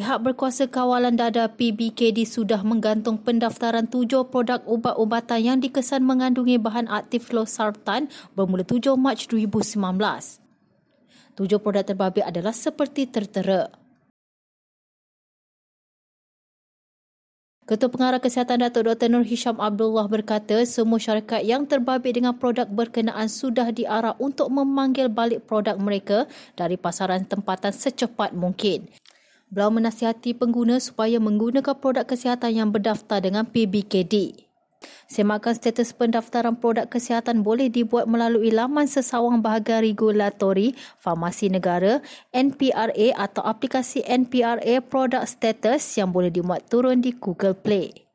Pihak berkuasa kawalan dada PBKD sudah menggantung pendaftaran tujuh produk ubat-ubatan yang dikesan mengandungi bahan aktif losartan bermula 7 Mac 2019. Tujuh produk terbabit adalah seperti tertera. Ketua Pengarah Kesihatan Datuk Dr. Nur Hisham Abdullah berkata semua syarikat yang terbabit dengan produk berkenaan sudah diarah untuk memanggil balik produk mereka dari pasaran tempatan secepat mungkin. Beliau menasihati pengguna supaya menggunakan produk kesihatan yang berdaftar dengan PBKD. Semakan status pendaftaran produk kesihatan boleh dibuat melalui laman sesawang bahagian regulatori farmasi negara NPRA atau aplikasi NPRA produk status yang boleh dimuat turun di Google Play.